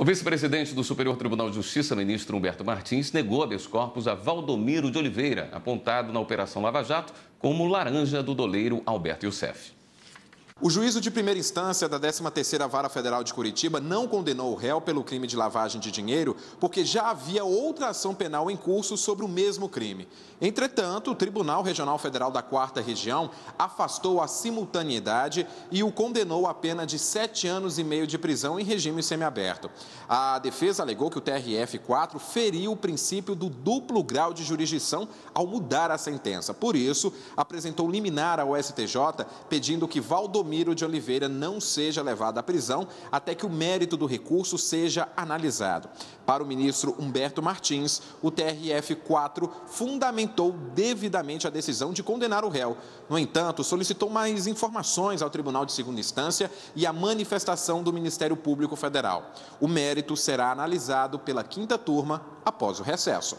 O vice-presidente do Superior Tribunal de Justiça, ministro Humberto Martins, negou habeas corpus a Valdomiro de Oliveira, apontado na Operação Lava Jato como laranja do doleiro Alberto Youssef. O juízo de primeira instância da 13ª Vara Federal de Curitiba não condenou o réu pelo crime de lavagem de dinheiro, porque já havia outra ação penal em curso sobre o mesmo crime. Entretanto, o Tribunal Regional Federal da 4 Região afastou a simultaneidade e o condenou à pena de sete anos e meio de prisão em regime semiaberto. A defesa alegou que o TRF-4 feriu o princípio do duplo grau de jurisdição ao mudar a sentença. Por isso, apresentou liminar ao STJ pedindo que Valdomiro Valmiro de Oliveira não seja levado à prisão até que o mérito do recurso seja analisado. Para o ministro Humberto Martins, o TRF-4 fundamentou devidamente a decisão de condenar o réu. No entanto, solicitou mais informações ao Tribunal de Segunda Instância e a manifestação do Ministério Público Federal. O mérito será analisado pela quinta turma após o recesso.